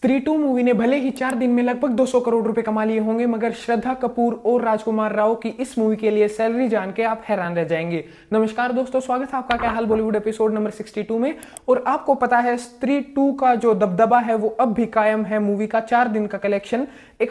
स्त्री two movie ने भले ही चार दिन में लगभग 200 करोड़ रुपए कमा लिए होंगे मगर श्रद्धा कपूर और राजकुमार राव की इस मूवी के लिए सैलरी जान के आप हैरान रह जाएंगे नमस्कार दोस्तों स्वागत है आपका क्या हाल बॉलीवुड एपिसोड नंबर 62 में और आपको पता है स्त्री टू का जो दबदबा है वो अब भी कायम है मूवी का चार दिन का कलेक्शन एक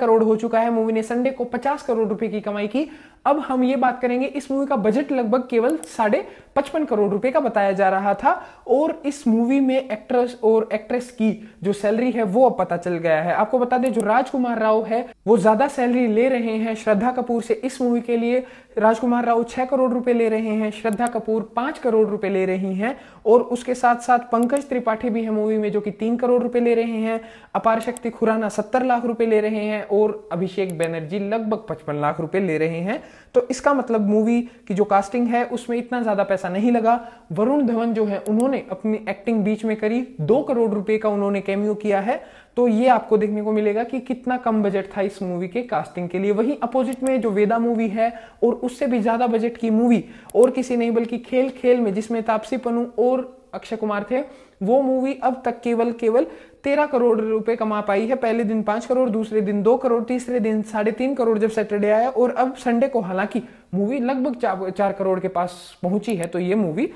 करोड़ हो चुका है मूवी ने संडे को पचास करोड़ रुपए की कमाई की अब हम ये बात करेंगे इस मूवी का बजट लगभग केवल साढ़े पचपन करोड़ रुपए का बताया जा रहा था और इस मूवी में एक्ट्रेस और एक्ट्रेस की जो सैलरी है वो अब पता चल गया है आपको बता दें जो राजकुमार राव है वो ज्यादा सैलरी ले रहे हैं श्रद्धा कपूर से इस मूवी के लिए राजकुमार राव छह करोड़ रुपए ले रहे हैं श्रद्धा कपूर पांच करोड़ रुपए ले रही हैं और उसके साथ साथ पंकज त्रिपाठी भी है मूवी में जो कि तीन करोड़ रुपए ले रहे हैं अपार शक्ति खुराना सत्तर लाख रुपए ले रहे हैं और अभिषेक बैनर्जी लगभग पचपन लाख रुपए ले रहे हैं तो इसका मतलब मूवी की जो कास्टिंग है उसमें इतना ज़्यादा पैसा नहीं लगा वरुण धवन जो है उन्होंने अपनी एक्टिंग बीच में करी दो करोड़ रुपए का उन्होंने कैमियो किया है तो ये आपको देखने को मिलेगा कि कितना कम बजट था इस मूवी के कास्टिंग के लिए वही अपोजिट में जो वेदा मूवी है और उससे भी ज़्यादा बजट की मूवी और किसी नहीं बल्कि खेल खेल में जिसमें तापसी पनू और अक्षय कुमार थे वो मूवी अब तक केवल केवल तेरह करोड़ रुपए कमा पाई है पहले दिन पांच करोड़ दूसरे दिन दो करोड़ तीसरे दिन साढ़े तीन करोड़ जब सैटरडे आया और अब संडे को हालांकि मूवी लगभग चार, करोड़ के पास पहुंची है तो ये मूवी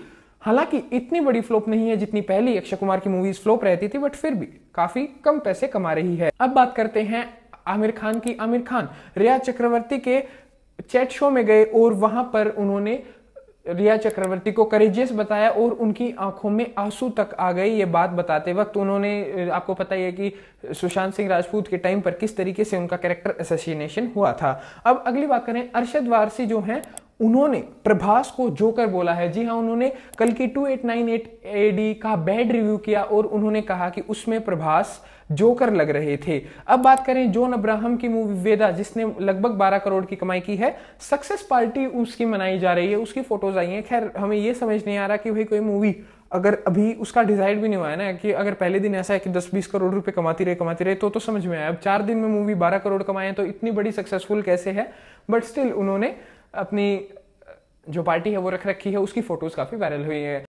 हालांकि इतनी बड़ी फ्लोप नहीं है जितनी पहली अक्षय कुमार की मूवीज फ्लोप रहती थी बट फिर भी काफी कम पैसे कमा रही है अब बात करते हैं आमिर खान की आमिर खान रिया चक्रवर्ती के चैट शो में गए और वहां पर उन्होंने रिया चक्रवर्ती को करेजियस बताया और उनकी आंखों में आंसू तक आ गए ये बात बताते वक्त उन्होंने आपको पता ही है कि सुशांत सिंह राजपूत के टाइम पर किस तरीके से उनका कैरेक्टर एसोसिएशन हुआ था अब अगली बात करें अरशद वारसी जो हैं उन्होंने प्रभास को जोकर बोला है जी हाँ उन्होंने कल की 2898 एडी का बैड रिव्यू किया और उन्होंने कहा कि उसमें प्रभास जोकर लग रहे थे अब बात करें जोन अब्राहम की मूवी वेदा जिसने लगभग 12 करोड़ की कमाई की है सक्सेस पार्टी उसकी मनाई जा रही है उसकी फोटोज आई हैं खैर हमें यह समझ नहीं आ रहा कि भाई कोई मूवी अगर अभी उसका डिजाइड भी नहीं हुआ है ना कि अगर पहले दिन ऐसा है कि 10-20 करोड़ रुपए कमाती रहे कमाती रहे तो तो समझ में आया अब चार दिन में मूवी 12 करोड़ कमाए तो इतनी बड़ी सक्सेसफुल कैसे है बट स्टिल उन्होंने अपनी जो पार्टी है वो रख रखी है उसकी फ़ोटोज़ काफ़ी वायरल हुई है